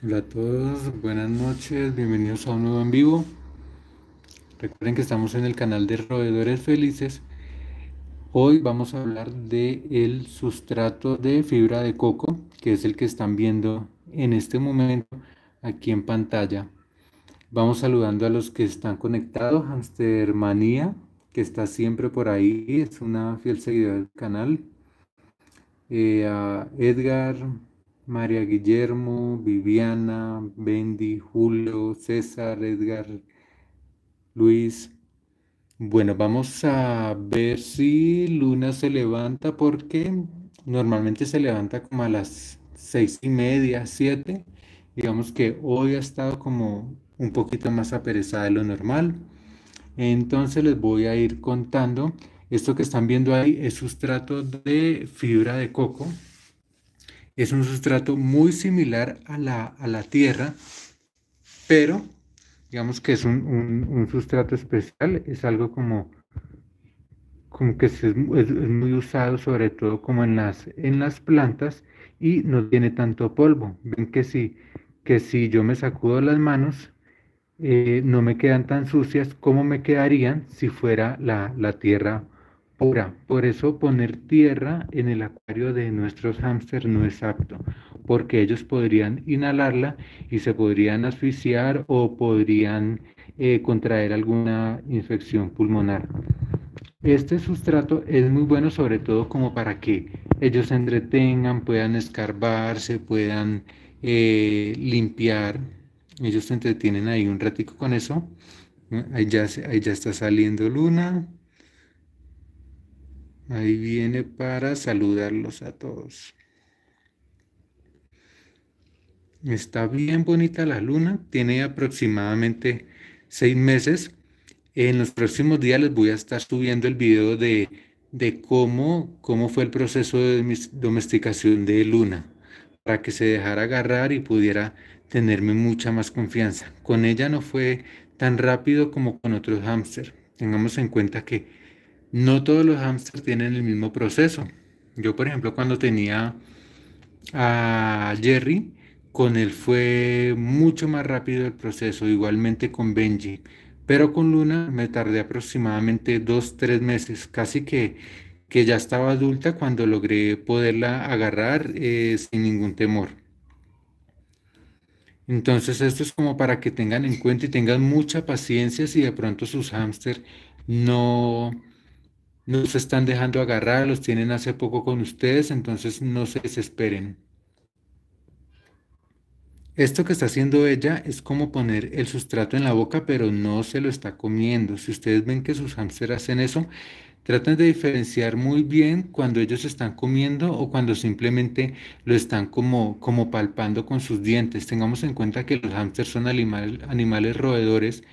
Hola a todos, buenas noches, bienvenidos a un nuevo en vivo. Recuerden que estamos en el canal de Roedores Felices. Hoy vamos a hablar de el sustrato de fibra de coco, que es el que están viendo en este momento aquí en pantalla. Vamos saludando a los que están conectados, Hamstermanía, que está siempre por ahí, es una fiel seguidora del canal. Eh, a Edgar, María Guillermo, Viviana, Bendy, Julio, César, Edgar, Luis. Bueno, vamos a ver si Luna se levanta porque normalmente se levanta como a las seis y media, siete. Digamos que hoy ha estado como un poquito más aperezada de lo normal. Entonces les voy a ir contando. Esto que están viendo ahí es sustrato de fibra de coco es un sustrato muy similar a la, tierra, pero digamos que es un, sustrato especial, es algo como, como que es, es, muy usado sobre todo como en las, en las plantas y no tiene tanto polvo. Ven que si, que si yo me sacudo las manos, eh, no me quedan tan sucias como me quedarían si fuera la, la tierra por eso poner tierra en el acuario de nuestros hámsters no es apto, porque ellos podrían inhalarla y se podrían asfixiar o podrían eh, contraer alguna infección pulmonar. Este sustrato es muy bueno sobre todo como para que ellos se entretengan, puedan escarbarse, puedan eh, limpiar. Ellos se entretienen ahí un ratico con eso. ahí ya está saliendo luna. Ahí viene para saludarlos a todos. Está bien bonita la luna, tiene aproximadamente seis meses. En los próximos días les voy a estar subiendo el video de, de cómo, cómo fue el proceso de domesticación de luna, para que se dejara agarrar y pudiera tenerme mucha más confianza. Con ella no fue tan rápido como con otros hámster. Tengamos en cuenta que no todos los hámsters tienen el mismo proceso. Yo, por ejemplo, cuando tenía a Jerry, con él fue mucho más rápido el proceso, igualmente con Benji. Pero con Luna me tardé aproximadamente dos, tres meses, casi que, ya estaba adulta cuando logré poderla agarrar eh, sin ningún temor. Entonces esto es como para que tengan en cuenta y tengan mucha paciencia si de pronto sus hámster no, no se están dejando agarrar, los tienen hace poco con ustedes, entonces no se desesperen. Esto que está haciendo ella es como poner el sustrato en la boca, pero no se lo está comiendo. Si ustedes ven que sus hámsters hacen eso, traten de diferenciar muy bien cuando ellos están comiendo o cuando simplemente lo están como, como palpando con sus dientes. Tengamos en cuenta que los hámsters son animales roedores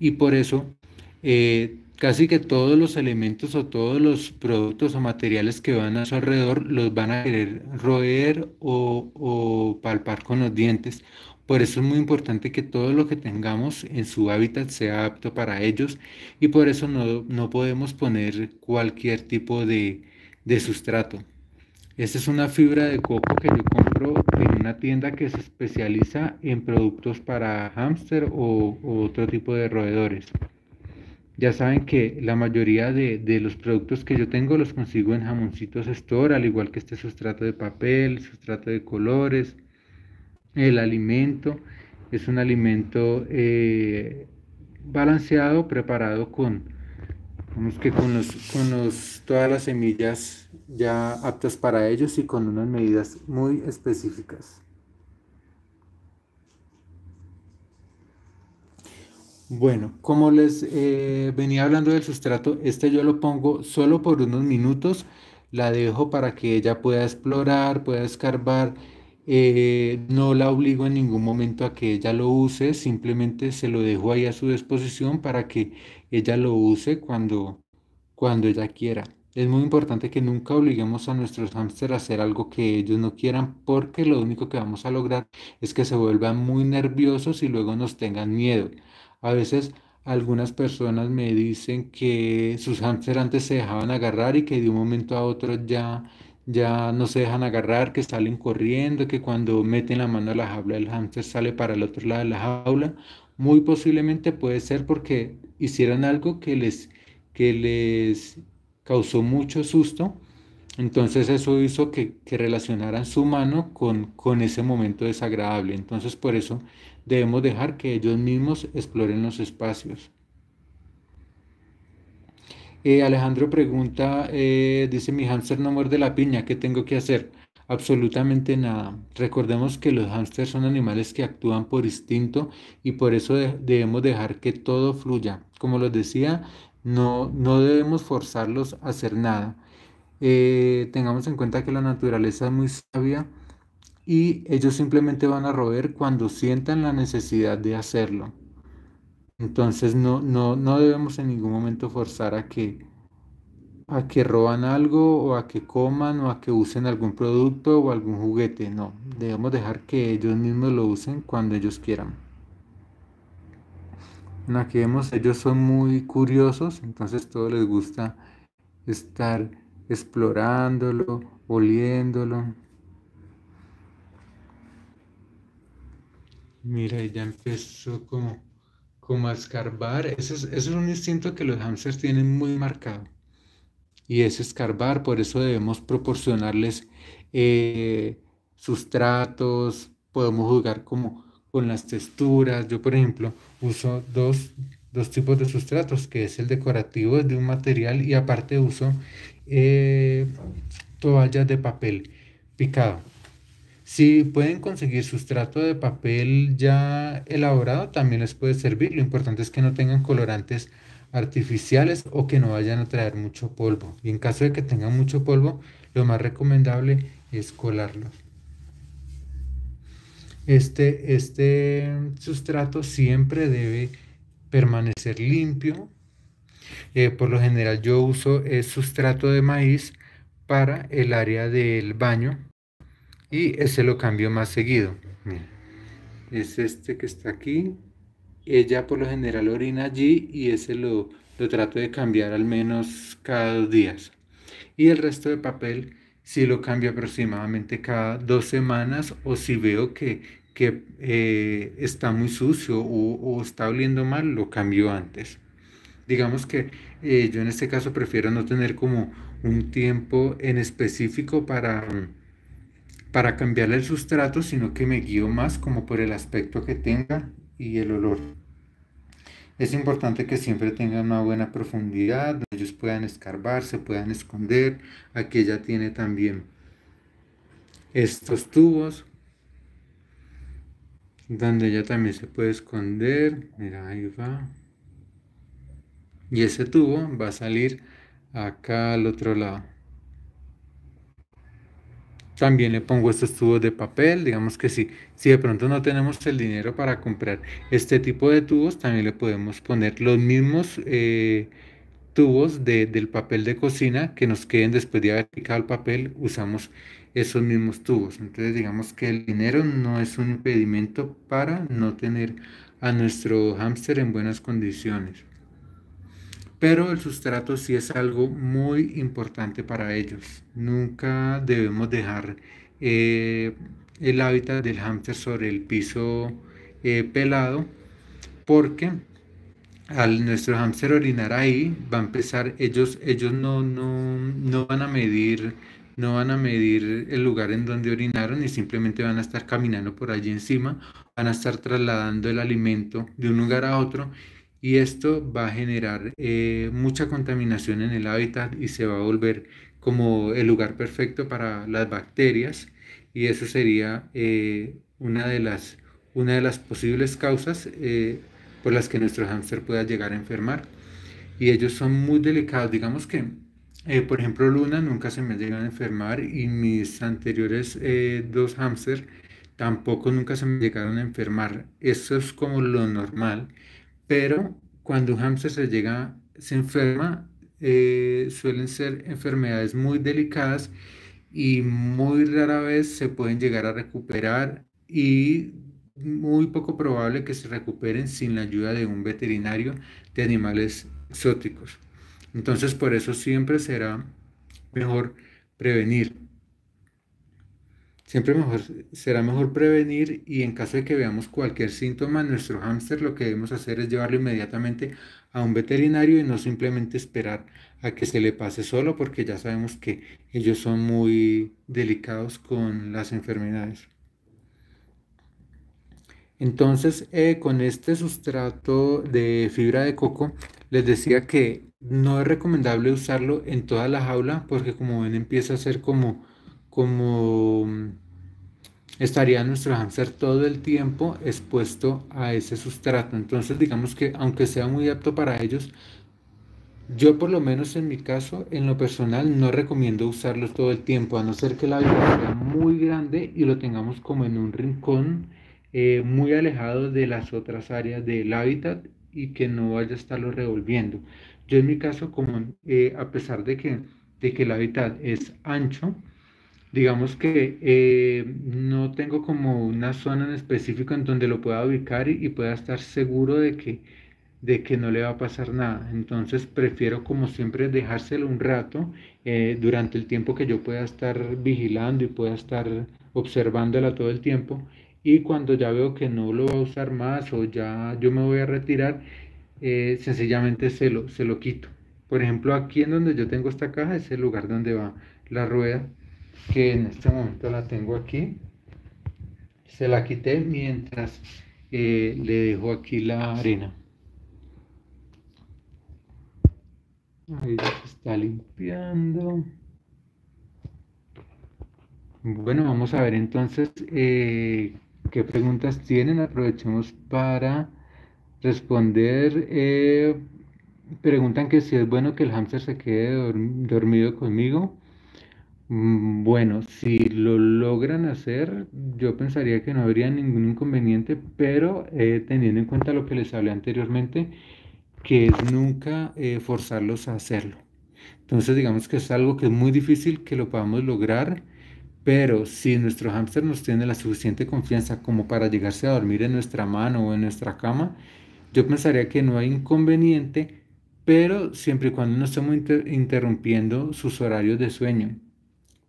y por eso eh, casi que todos los elementos o todos los productos o materiales que van a su alrededor los van a querer roer o, palpar con los dientes. Por eso es muy importante que todo lo que tengamos en su hábitat sea apto para ellos y por eso no, podemos poner cualquier tipo de, sustrato. Esta es una fibra de coco que yo compro en una tienda que se especializa en productos para hámster o otro tipo de roedores. Ya saben que la mayoría de, los productos que yo tengo los consigo en jamoncitos store, al igual que este sustrato de papel, sustrato de colores, el alimento. Es un alimento eh, balanceado, preparado con, con, los, con todas las semillas ya aptas para ellos y con unas medidas muy específicas. Bueno, como les eh, venía hablando del sustrato, este yo lo pongo solo por unos minutos, la dejo para que ella pueda explorar, pueda escarbar, eh, no la obligo en ningún momento a que ella lo use, simplemente se lo dejo ahí a su disposición para que ella lo use cuando, cuando ella quiera. Es muy importante que nunca obliguemos a nuestros hamsters a hacer algo que ellos no quieran porque lo único que vamos a lograr es que se vuelvan muy nerviosos y luego nos tengan miedo. A veces algunas personas me dicen que sus hámster antes se dejaban agarrar y que de un momento a otro ya, ya no se dejan agarrar, que salen corriendo, que cuando meten la mano a la jaula el hámster sale para el otro lado de la jaula. Muy posiblemente puede ser porque hicieron algo que les, que les causó mucho susto. Entonces eso hizo que, que relacionaran su mano con, con ese momento desagradable. Entonces por eso debemos dejar que ellos mismos exploren los espacios. Eh, Alejandro pregunta, eh, dice mi hámster no muerde la piña, ¿qué tengo que hacer? Absolutamente nada. Recordemos que los hámsters son animales que actúan por instinto y por eso debemos dejar que todo fluya. Como les decía, no, no debemos forzarlos a hacer nada. Eh, tengamos en cuenta que la naturaleza es muy sabia y ellos simplemente van a roer cuando sientan la necesidad de hacerlo. Entonces no, no, debemos en ningún momento forzar a que, a que roban algo o a que coman o a que usen algún producto o algún juguete. No, debemos dejar que ellos mismos lo usen cuando ellos quieran. Aquí vemos, ellos son muy curiosos, entonces todo les gusta estar explorándolo, oliéndolo, Mira, ella empezó como, como a escarbar. Ese es, un instinto que los hamsters tienen muy marcado. Y es escarbar, por eso debemos proporcionarles eh, sustratos, podemos jugar como con las texturas. Yo, por ejemplo, uso dos, tipos de sustratos, que es el decorativo es de un material y aparte uso eh, toallas de papel picado si pueden conseguir sustrato de papel ya elaborado, también les puede servir. Lo importante es que no tengan colorantes artificiales o que no vayan a traer mucho polvo. Y en caso de que tengan mucho polvo, lo más recomendable es colarlo. Este, este sustrato siempre debe permanecer limpio. Eh, por lo general yo uso el eh, sustrato de maíz para el área del baño y ese lo cambio más seguido. es este que está aquí. Ella por lo general orina allí y ese lo, lo trato de cambiar al menos cada dos días. Y el resto de papel si lo cambio aproximadamente cada dos semanas o si veo que, que eh, está muy sucio o, está oliendo mal, lo cambio antes. Digamos que eh, yo en este caso prefiero no tener como un tiempo en específico para para cambiarle el sustrato, sino que me guío más como por el aspecto que tenga y el olor. Es importante que siempre tenga una buena profundidad, donde ellos puedan escarbar, se puedan esconder. Aquí ya tiene también estos tubos, donde ella también se puede esconder. Mira, ahí va. Y ese tubo va a salir acá al otro lado. También le pongo estos tubos de papel, digamos que sí. Si de pronto no tenemos el dinero para comprar este tipo de tubos, también le podemos poner los mismos eh, tubos del papel de cocina que nos queden después de haber picado el papel, usamos esos mismos tubos. Entonces digamos que el dinero no es un impedimento para no tener a nuestro hámster en buenas condiciones pero el sustrato sí es algo muy importante para ellos. Nunca debemos dejar eh, el hábitat del hámster sobre el piso eh, pelado porque al nuestro hámster orinar ahí va a empezar, ellos, ellos no, van a medir no van a medir el lugar en donde orinaron y simplemente van a estar caminando por allí encima, van a estar trasladando el alimento de un lugar a otro y esto va a generar eh, mucha contaminación en el hábitat y se va a volver como el lugar perfecto para las bacterias y eso sería eh, una, de las, una de las posibles causas eh, por las que nuestro hámster pueda llegar a enfermar y ellos son muy delicados digamos que por ejemplo Luna nunca se me ha a enfermar y mis anteriores dos hámster tampoco nunca se me llegaron a enfermar eso es como lo normal pero cuando un hamster se llega, se enferma, eh, suelen ser enfermedades muy delicadas y muy rara vez se pueden llegar a recuperar y muy poco probable que se recuperen sin la ayuda de un veterinario de animales exóticos. Entonces, por eso siempre será mejor prevenir. Siempre mejor, será mejor prevenir y en caso de que veamos cualquier síntoma en nuestro hámster, lo que debemos hacer es llevarlo inmediatamente a un veterinario y no simplemente esperar a que se le pase solo, porque ya sabemos que ellos son muy delicados con las enfermedades. Entonces, eh, con este sustrato de fibra de coco, les decía que no es recomendable usarlo en toda la jaula, porque como ven empieza a ser como como mm, estaría nuestro hámster todo el tiempo expuesto a ese sustrato. Entonces, digamos que aunque sea muy apto para ellos, yo por lo menos en mi caso, en lo personal, no recomiendo usarlos todo el tiempo, a no ser que el hábitat sea muy grande y lo tengamos como en un rincón eh, muy alejado de las otras áreas del hábitat y que no vaya a estarlo revolviendo. Yo en mi caso, como eh, a pesar de que, de que el hábitat es ancho, digamos que eh, no tengo como una zona en específico en donde lo pueda ubicar y, pueda estar seguro de que, de que no le va a pasar nada. Entonces prefiero como siempre dejárselo un rato eh, durante el tiempo que yo pueda estar vigilando y pueda estar observándola todo el tiempo. Y cuando ya veo que no lo va a usar más o ya yo me voy a retirar, eh, sencillamente se lo, se lo quito. Por ejemplo, aquí en donde yo tengo esta caja es el lugar donde va la rueda que en este momento la tengo aquí. Se la quité mientras eh, le dejo aquí la arena. Ahí ya se está limpiando. Bueno, vamos a ver entonces eh, qué preguntas tienen. Aprovechemos para responder. Eh, preguntan que si es bueno que el hámster se quede dormido conmigo. Mm, bueno, si lo logran hacer, yo pensaría que no habría ningún inconveniente, pero eh, teniendo en cuenta lo que les hablé anteriormente, que es nunca eh, forzarlos a hacerlo. Entonces, digamos que es algo que es muy difícil que lo podamos lograr, pero si nuestro hámster nos tiene la suficiente confianza como para llegarse a dormir en nuestra mano o en nuestra cama, yo pensaría que no hay inconveniente, pero siempre y cuando no estemos interrumpiendo sus horarios de sueño.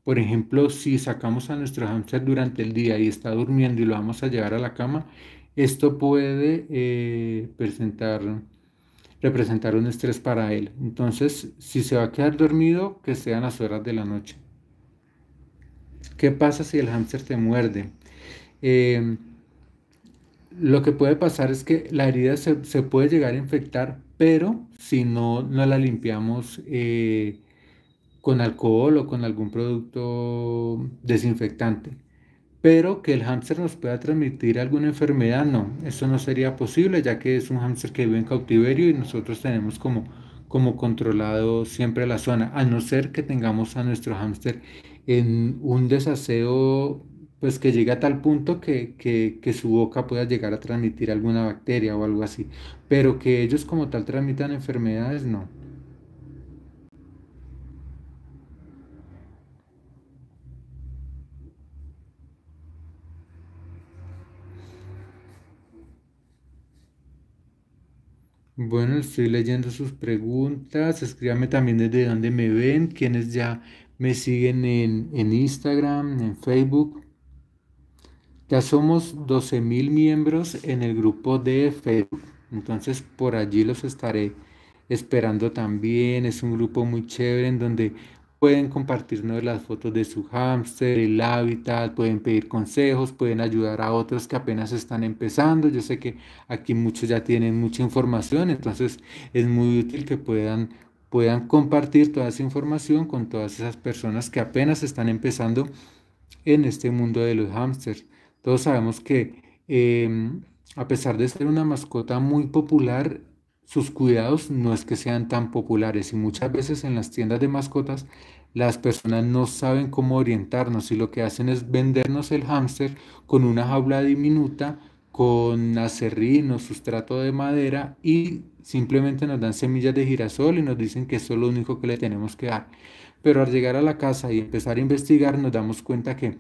Por ejemplo, si sacamos a nuestro hámster durante el día y está durmiendo y lo vamos a llevar a la cama, esto puede eh, presentar, representar un estrés para él. Entonces, si se va a quedar dormido, que sean las horas de la noche. ¿Qué pasa si el hámster te muerde? Em, lo que puede pasar es que la herida se, puede llegar a infectar, pero si no, no la limpiamos eh, con alcohol o con algún producto desinfectante. Pero que el hámster nos pueda transmitir alguna enfermedad, no, eso no sería posible, ya que es un hámster que vive en cautiverio y nosotros tenemos como, como controlado siempre la zona, a no ser que tengamos a nuestro hámster en un desaseo pues que llegue a tal punto que, que, que, su boca pueda llegar a transmitir alguna bacteria o algo así, pero que ellos como tal transmitan enfermedades, no. Bueno, estoy leyendo sus preguntas. Escríbame también desde dónde me ven, quienes ya me siguen en, en Instagram, en Facebook. Ya somos 12 mil miembros en el grupo de Facebook. Entonces por allí los estaré esperando también. Es un grupo muy chévere en donde Pueden compartirnos las fotos de su hámster, el hábitat, pueden pedir consejos, pueden ayudar a otros que apenas están empezando. Yo sé que aquí muchos ya tienen mucha información, entonces es muy útil que puedan, puedan compartir toda esa información con todas esas personas que apenas están empezando en este mundo de los hámsters. Todos sabemos que em, a pesar de ser una mascota muy popular, sus cuidados no es que sean tan populares y muchas veces en las tiendas de mascotas las personas no saben cómo orientarnos y lo que hacen es vendernos el hámster con una jaula diminuta, con acerrín o sustrato de madera y simplemente nos dan semillas de girasol y nos dicen que eso es lo único que le tenemos que dar. Pero al llegar a la casa y empezar a investigar nos damos cuenta que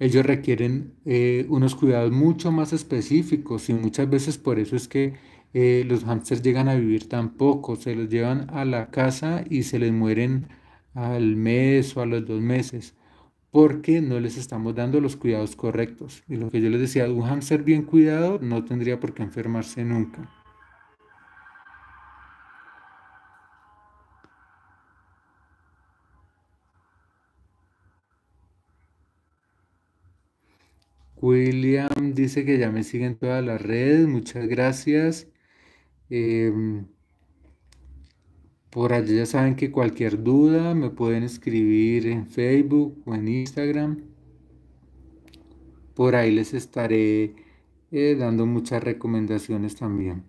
ellos requieren eh, unos cuidados mucho más específicos y muchas veces por eso es que eh, los hámsters llegan a vivir tan poco, se los llevan a la casa y se les mueren al mes o a los dos meses, porque no les estamos dando los cuidados correctos. Y lo que yo les decía, un hámster bien cuidado no tendría por qué enfermarse nunca. William dice que ya me siguen todas las redes. Muchas gracias. Em, por allá ya saben que cualquier duda me pueden escribir en Facebook o en Instagram. Por ahí les estaré eh, dando muchas recomendaciones también.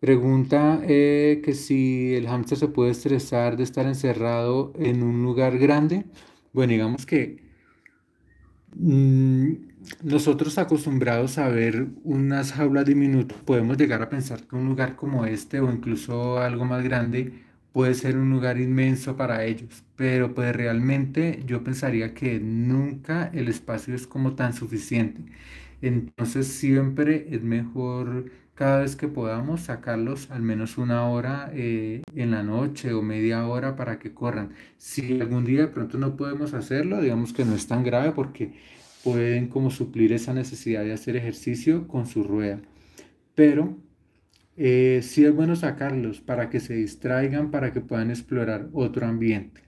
Pregunta eh, que si el hamster se puede estresar de estar encerrado en un lugar grande. Bueno, digamos que Mm, nosotros acostumbrados a ver unas jaulas diminutas, podemos llegar a pensar que un lugar como este o incluso algo más grande puede ser un lugar inmenso para ellos, pero pues realmente yo pensaría que nunca el espacio es como tan suficiente. Entonces siempre es mejor cada vez que podamos sacarlos al menos una hora eh, en la noche o media hora para que corran. Si algún día de pronto no podemos hacerlo, digamos que no es tan grave porque pueden como suplir esa necesidad de hacer ejercicio con su rueda. Pero eh, sí es bueno sacarlos para que se distraigan, para que puedan explorar otro ambiente.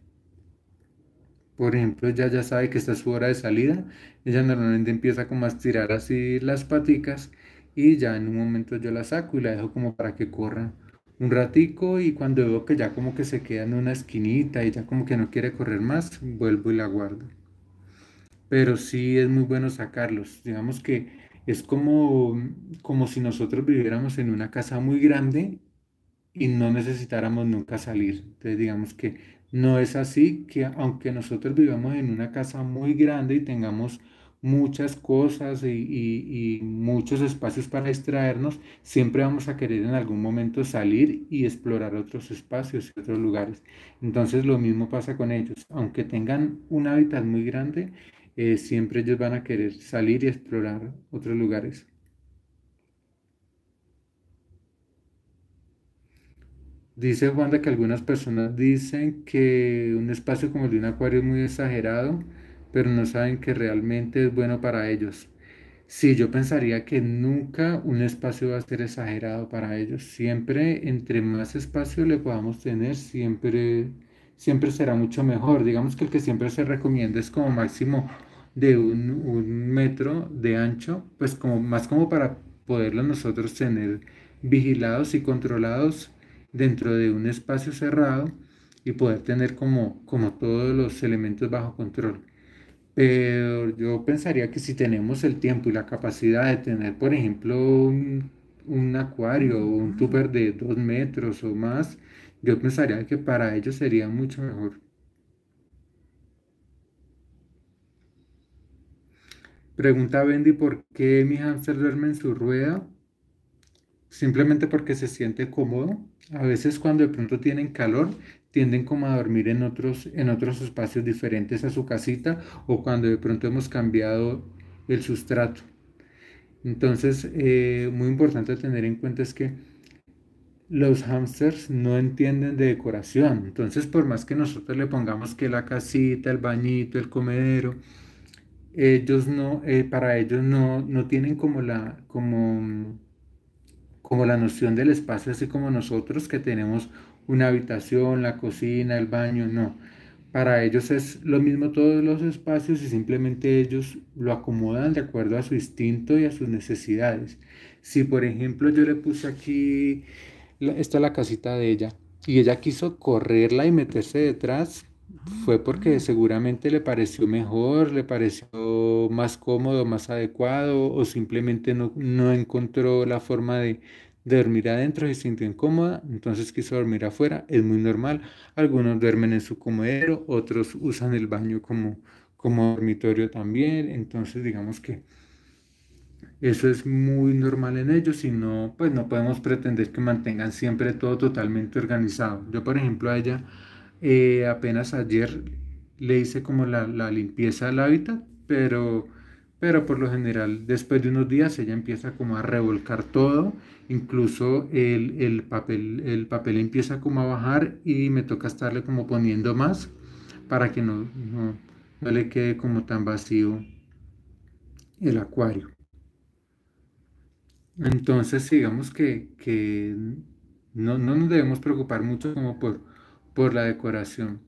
Por ejemplo, ella ya sabe que esta es su hora de salida. Ella normalmente empieza como a estirar así las paticas y ya en un momento yo la saco y la dejo como para que corra un ratico y cuando veo que ya como que se queda en una esquinita y ya como que no quiere correr más, vuelvo y la guardo. Pero sí es muy bueno sacarlos. Digamos que es como, como si nosotros viviéramos en una casa muy grande y no necesitáramos nunca salir. Entonces digamos que no es así que aunque nosotros vivamos en una casa muy grande y tengamos muchas cosas y, muchos espacios para extraernos. siempre vamos a querer en algún momento salir y explorar otros espacios y otros lugares. Entonces lo mismo pasa con ellos. Aunque tengan un hábitat muy grande, eh, siempre ellos van a querer salir y explorar otros lugares. Dice de que algunas personas dicen que un espacio como el de un acuario es muy exagerado, pero no saben que realmente es bueno para ellos. Sí, yo pensaría que nunca un espacio va a ser exagerado para ellos. Siempre, entre más espacio le podamos tener, siempre, siempre será mucho mejor. Digamos que el que siempre se recomienda es como máximo de un, metro de ancho, pues como más como para poderlo nosotros tener vigilados y controlados dentro de un espacio cerrado y poder tener como, como todos los elementos bajo control. Pero yo pensaría que si tenemos el tiempo y la capacidad de tener, por ejemplo, un, acuario o un tuber de dos metros o más, yo pensaría que para ellos sería mucho mejor. Pregunta Bendy por qué mi hamster duerme en su rueda. Simplemente porque se siente cómodo. A veces cuando de pronto tienen calor, tienden como a dormir en otros, en otros espacios diferentes a su casita o cuando de pronto hemos cambiado el sustrato. Entonces, eh, muy importante tener en cuenta es que los hámsters no entienden de decoración. Entonces, por más que nosotros le pongamos que la casita, el bañito, el comedero, ellos no, eh, para ellos no, tienen como la, como, como la noción del espacio, así como nosotros que tenemos una habitación, la cocina, el baño, no. Para ellos es lo mismo todos los espacios y simplemente ellos lo acomodan de acuerdo a su instinto y a sus necesidades. Si por ejemplo yo le puse aquí, esta es la casita de ella, y ella quiso correrla y meterse detrás, fue porque ah. seguramente le pareció mejor, le pareció más cómodo, más adecuado o simplemente no, no encontró la forma de, dormir adentro, se siente incómoda, entonces quiso dormir afuera, es muy normal. Algunos duermen en su comedero, otros usan el baño como, como dormitorio también, entonces digamos que eso es muy normal en ellos y no, pues no podemos pretender que mantengan siempre todo totalmente organizado. Yo, por ejemplo, a ella eh, apenas ayer le hice como la, la limpieza del hábitat, pero pero por lo general después de unos días ella empieza como a revolcar todo, incluso el, papel, el papel empieza como a bajar y me toca estarle como poniendo más para que no, le quede como tan vacío el acuario. Entonces digamos que, no, nos debemos preocupar mucho como por, por la decoración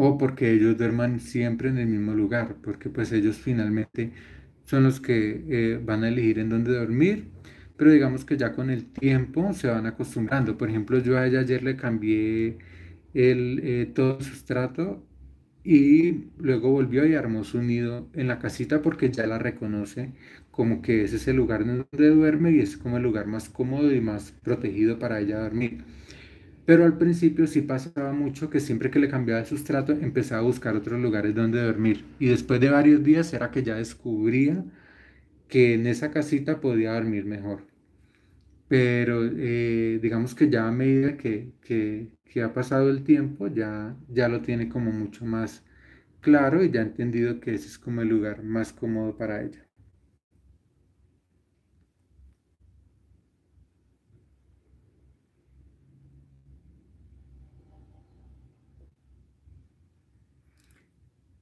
o porque ellos duerman siempre en el mismo lugar, porque pues ellos finalmente son los que eh, van a elegir en dónde dormir, pero digamos que ya con el tiempo se van acostumbrando. Por ejemplo, yo a ella ayer le cambié el, eh, todo el sustrato y luego volvió y armó su nido en la casita porque ya la reconoce como que ese es el lugar donde duerme y es como el lugar más cómodo y más protegido para ella dormir. Pero al principio sí pasaba mucho que siempre que le cambiaba el sustrato empezaba a buscar otros lugares donde dormir. Y después de varios días era que ya descubría que en esa casita podía dormir mejor. Pero eh, digamos que ya a medida que, que, que, ha pasado el tiempo, ya, ya lo tiene como mucho más claro y ya ha entendido que ese es como el lugar más cómodo para ella.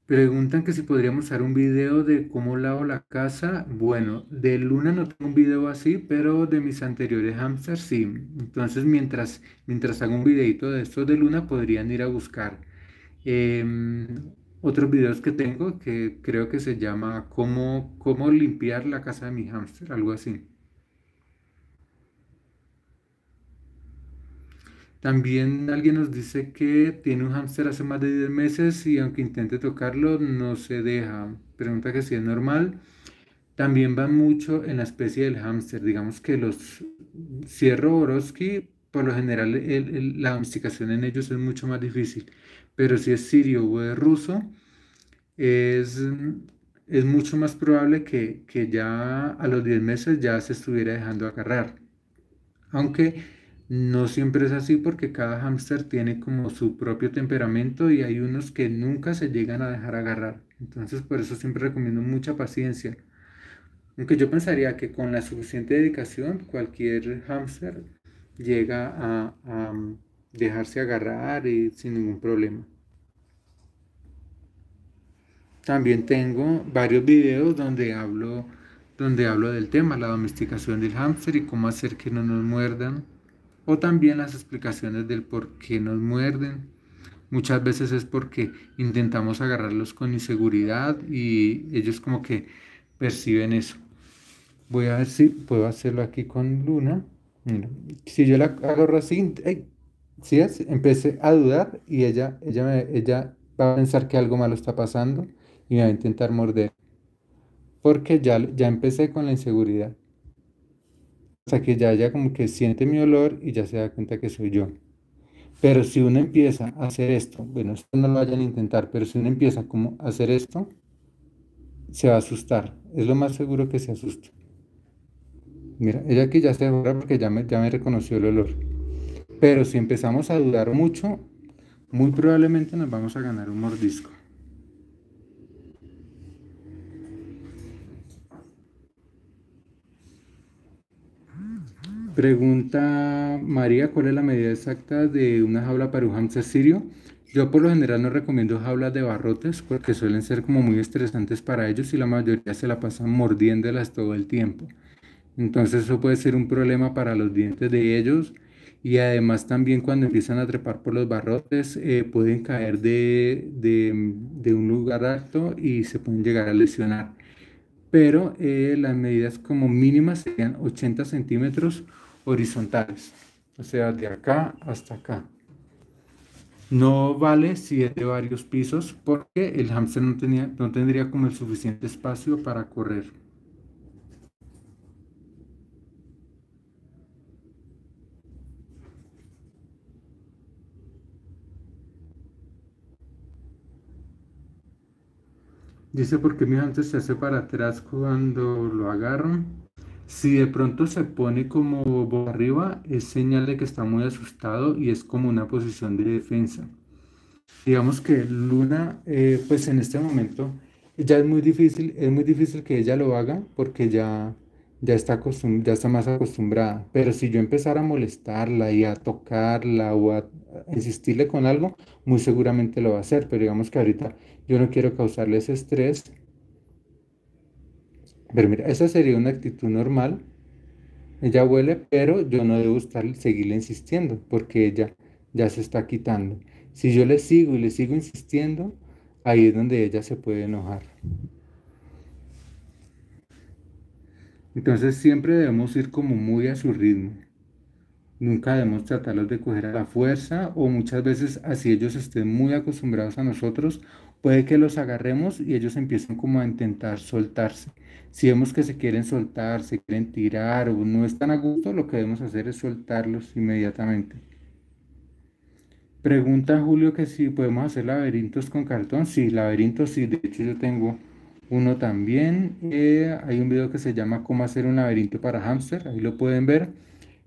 Preguntan que si podríamos hacer un video de cómo lavo la casa. Bueno, de Luna no tengo un video así, pero de mis anteriores hamsters sí. Entonces, mientras, mientras hago un videito de esto de Luna, podrían ir a buscar. Em, otros videos que tengo que creo que se llama cómo, cómo limpiar la casa de mi hamster, algo así. También alguien nos dice que tiene un hámster hace más de 10 meses y aunque intente tocarlo no se deja. Pregunta que si es normal. También va mucho en la especie del hámster. Digamos que los Cierro oroski, por lo general la domesticación en ellos es mucho más difícil. Pero si es sirio o es ruso, es, mucho más probable que, que ya a los 10 meses ya se estuviera dejando agarrar. Aunque no siempre es así porque cada hámster tiene como su propio temperamento y hay unos que nunca se llegan a dejar agarrar. Entonces por eso siempre recomiendo mucha paciencia. Aunque yo pensaría que con la suficiente dedicación cualquier hámster llega a, mm, dejarse agarrar sin ningún problema. También tengo varios videos donde hablo, donde hablo del tema, la domesticación del hámster y cómo hacer que no nos muerdan o también las explicaciones del por qué nos muerden. Muchas veces es porque intentamos agarrarlos con inseguridad y ellos como que perciben eso. Voy a ver si puedo hacerlo aquí con Luna. si yo la agarro así, si es? empecé a dudar y ella, ella, ella va a pensar que algo malo está pasando y me va a intentar morder. Porque ya, ya empecé con la inseguridad hasta que ya ella como que siente mi olor y ya se da cuenta que soy yo. Pero si uno empieza a hacer esto, bueno, esto no lo vayan a intentar, pero si uno empieza como a hacer esto, se va a asustar. Es lo más seguro que se asuste. Mira, ella aquí ya se borra porque ya ya me reconoció el olor. Pero si empezamos a dudar mucho, muy probablemente nos vamos a ganar un mordisco. Pregunta María, ¿cuál es la medida exacta de una jaula para un hamster sirio? Yo por lo general no recomiendo jaulas de barrotes porque suelen ser como muy estresantes para ellos y la mayoría se la pasan mordiéndolas todo el tiempo. Entonces eso puede ser un problema para los dientes de ellos y además también cuando empiezan a trepar por los barrotes eh, pueden caer de, de, un lugar alto y se pueden llegar a lesionar. Pero eh, las medidas como mínimas serían 80 centímetros horizontales, o sea, de acá hasta acá. No vale si es de varios pisos porque el hamster no, tenía, no tendría como el suficiente espacio para correr. Dice porque mi hamster se hace para atrás cuando lo agarro. Si de pronto se pone como boca arriba, es señal de que está muy asustado y es como una posición de defensa. Digamos que Luna, eh, pues en este momento, ya es muy difícil, es muy difícil que ella lo haga porque ya, ya, está ya está más acostumbrada. Pero si yo empezara a molestarla y a tocarla o a insistirle con algo, muy seguramente lo va a hacer. Pero digamos que ahorita yo no quiero causarle ese estrés pero esa sería una actitud normal. Ella huele, pero yo no debo estar, seguirle insistiendo, porque ella ya se está quitando. Si yo le sigo y le sigo insistiendo, ahí es donde ella se puede enojar. Entonces siempre debemos ir como muy a su ritmo. Nunca debemos tratarlos de coger a la fuerza o muchas veces así ellos estén muy acostumbrados a nosotros, puede que los agarremos y ellos empiecen como a intentar soltarse. Si vemos que se quieren soltar, se quieren tirar o no están a gusto, lo que debemos hacer es soltarlos inmediatamente. Pregunta Julio que si podemos hacer laberintos con cartón. Sí, laberintos sí. De hecho yo tengo uno también. Eh, hay un video que se llama cómo hacer un laberinto para hámster. Ahí lo pueden ver.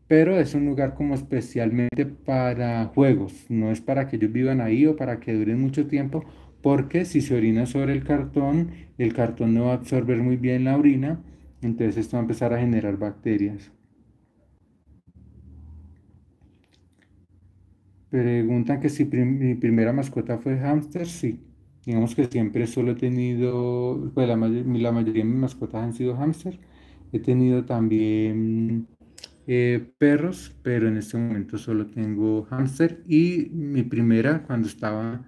Pero es un lugar como especialmente para juegos. No es para que ellos vivan ahí o para que duren mucho tiempo porque si se orina sobre el cartón, el cartón no va a absorber muy bien la orina, entonces esto va a empezar a generar bacterias. Preguntan que si mi primera mascota fue hámster, sí. Digamos que siempre solo he tenido, pues la, mayoría de mis mascotas han sido hámster. He tenido también eh, perros, pero en este momento solo tengo hámster. Y mi primera, cuando estaba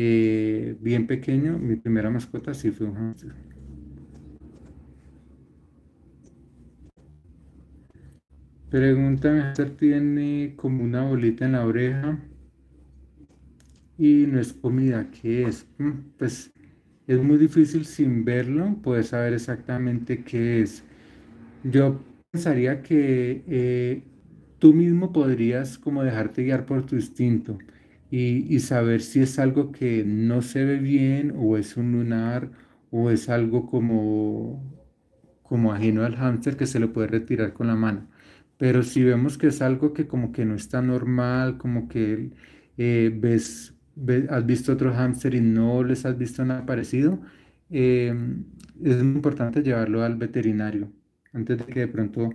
eh, bien pequeño, mi primera mascota sí fue un hamster. Pregúntame, si tiene como una bolita en la oreja y no es comida, ¿qué es? Mm, pues es muy difícil sin verlo poder saber exactamente qué es. Yo pensaría que eh, tú mismo podrías como dejarte guiar por tu instinto y, saber si es algo que no se ve bien o es un lunar o es algo como, como ajeno al hámster que se lo puede retirar con la mano. Pero si vemos que es algo que como que no está normal, como que eh, ves, has visto otro hámster y no les has visto nada parecido, em, es muy importante llevarlo al veterinario antes de que de pronto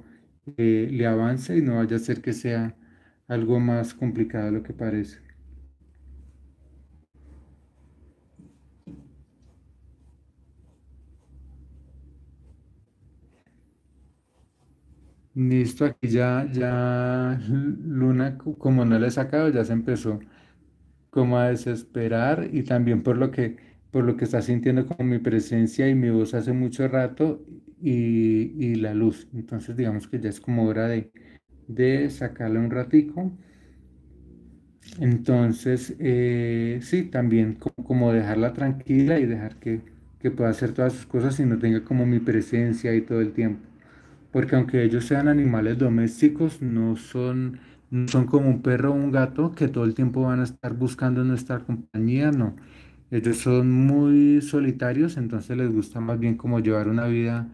eh, le avance y no vaya a ser que sea algo más complicado de lo que parece. Listo, aquí ya, ya Luna, como no le he sacado, ya se empezó como a desesperar y también por lo que, por lo que está sintiendo con mi presencia y mi voz hace mucho rato y, y la luz. Entonces digamos que ya es como hora de, de sacarle un ratico. Entonces, eh, sí, también como, dejarla tranquila y dejar que, pueda hacer todas sus cosas y no tenga como mi presencia y todo el tiempo porque aunque ellos sean animales domésticos, no son, son como un perro o un gato que todo el tiempo van a estar buscando nuestra compañía, no. Ellos son muy solitarios, entonces les gusta más bien como llevar una vida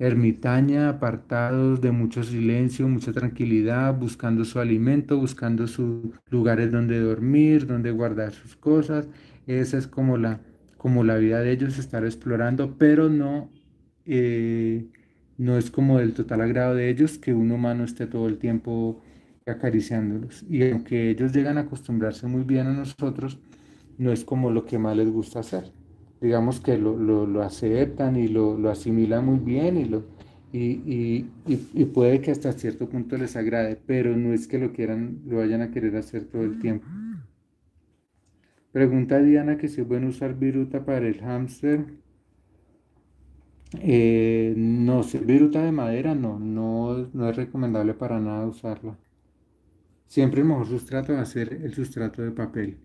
ermitaña, apartados de mucho silencio, mucha tranquilidad, buscando su alimento, buscando sus lugares donde dormir, donde guardar sus cosas. Esa es como la, como la vida de ellos, estar explorando, pero no eh, no es como del total agrado de ellos que un humano esté todo el tiempo acariciándolos. Y aunque ellos llegan a acostumbrarse muy bien a nosotros, no es como lo que más les gusta hacer. Digamos que lo, aceptan y lo, asimilan muy bien y, lo, y, y, puede que hasta cierto punto les agrade, pero no es que lo quieran, lo vayan a querer hacer todo el tiempo. Pregunta Diana que si es bueno usar viruta para el hámster. Eh, no sé, viruta de madera no, no, no es recomendable para nada usarla. Siempre el mejor sustrato va a el sustrato de papel.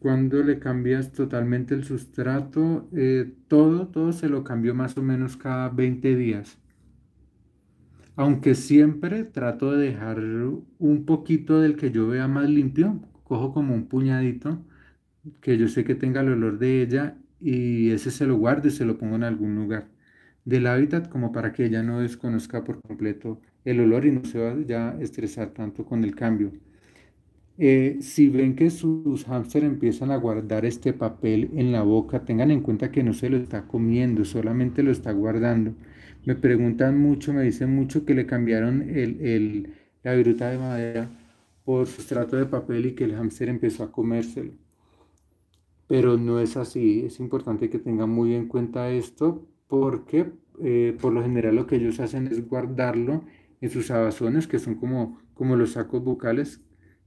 Cuando le cambias totalmente el sustrato, eh, todo, todo se lo cambio más o menos cada 20 días. Aunque siempre trato de dejar un poquito del que yo vea más limpio, cojo como un puñadito que yo sé que tenga el olor de ella y ese se lo guardo y se lo pongo en algún lugar del hábitat como para que ella no desconozca por completo el olor y no se vaya a estresar tanto con el cambio. Eh, si ven que sus hámster empiezan a guardar este papel en la boca, tengan en cuenta que no se lo está comiendo, solamente lo está guardando. Me preguntan mucho, me dicen mucho que le cambiaron el, la viruta de madera por sustrato de papel y que el hámster empezó a comérselo. Pero no es así, es importante que tengan muy en cuenta esto porque eh, por lo general lo que ellos hacen es guardarlo en sus abazones, que son como, como los sacos bucales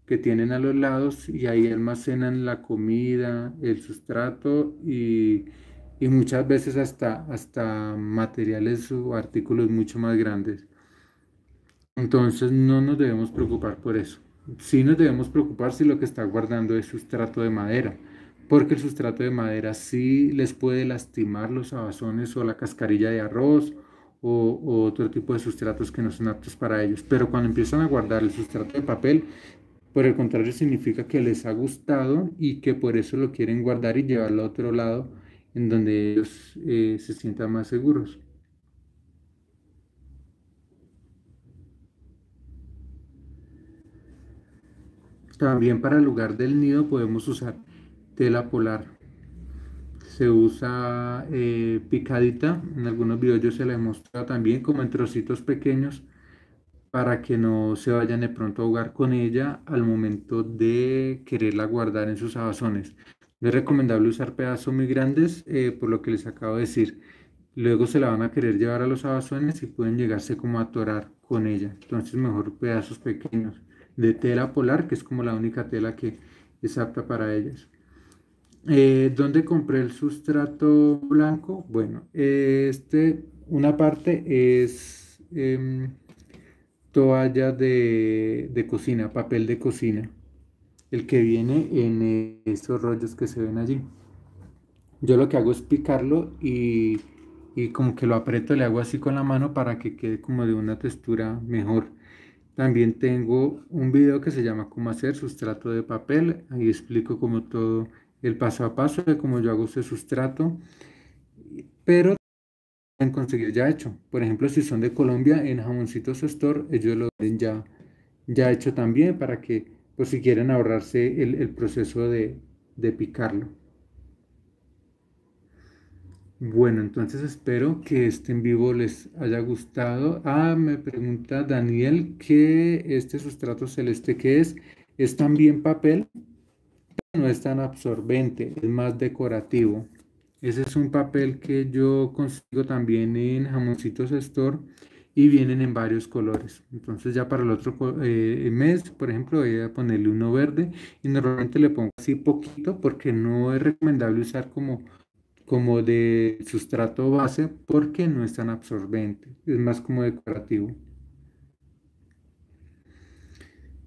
que tienen a los lados y ahí almacenan la comida, el sustrato y, y muchas veces hasta, hasta materiales o artículos mucho más grandes. Entonces no nos debemos preocupar por eso sí nos debemos preocupar si lo que está guardando es sustrato de madera, porque el sustrato de madera sí les puede lastimar los abazones o la cascarilla de arroz o, otro tipo de sustratos que no son aptos para ellos. Pero cuando empiezan a guardar el sustrato de papel, por el contrario, significa que les ha gustado y que por eso lo quieren guardar y llevarlo a otro lado en donde ellos eh, se sientan más seguros. También para el lugar del nido podemos usar tela polar. Se usa eh, picadita, en algunos videos yo se la he mostrado también como en trocitos pequeños para que no se vayan de pronto a ahogar con ella al momento de quererla guardar en sus abazones. No es recomendable usar pedazos muy grandes, eh, por lo que les acabo de decir. Luego se la van a querer llevar a los abazones y pueden llegarse como a atorar con ella. Entonces mejor pedazos pequeños de tela polar, que es como la única tela que es apta para ellas. Eh, ¿Dónde compré el sustrato blanco? Bueno, este, una parte es em, toalla de, cocina, papel de cocina, el que viene en estos rollos que se ven allí. Yo lo que hago es picarlo y, como que lo aprieto, le hago así con la mano para que quede como de una textura mejor. También tengo un video que se llama cómo hacer sustrato de papel. Ahí explico como todo el paso a paso de cómo yo hago ese sustrato. Pero pueden conseguir ya hecho. Por ejemplo, si son de Colombia, en Jamoncitos Store, ellos lo tienen ya, ya hecho también para que, si quieren ahorrarse el, proceso de picarlo. Bueno, entonces espero que este en vivo les haya gustado. Ah, me pregunta Daniel que este sustrato celeste que es, ¿es también papel? No es tan absorbente, es más decorativo. Ese es un papel que yo consigo también en Jamoncitos Store y vienen en varios colores. Entonces ya para el otro eh, mes, por ejemplo, voy a ponerle uno verde y normalmente le pongo así poquito porque no es recomendable usar como como de sustrato base porque no es tan absorbente, es más como decorativo.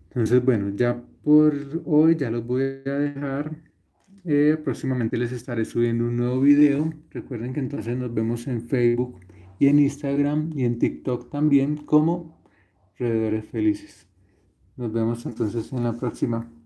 Entonces, bueno, ya por hoy ya los voy a dejar. Eh, próximamente les estaré subiendo un nuevo video. Recuerden que entonces nos vemos en Facebook y en Instagram y en TikTok también como Rededores Felices. Nos vemos entonces en la próxima.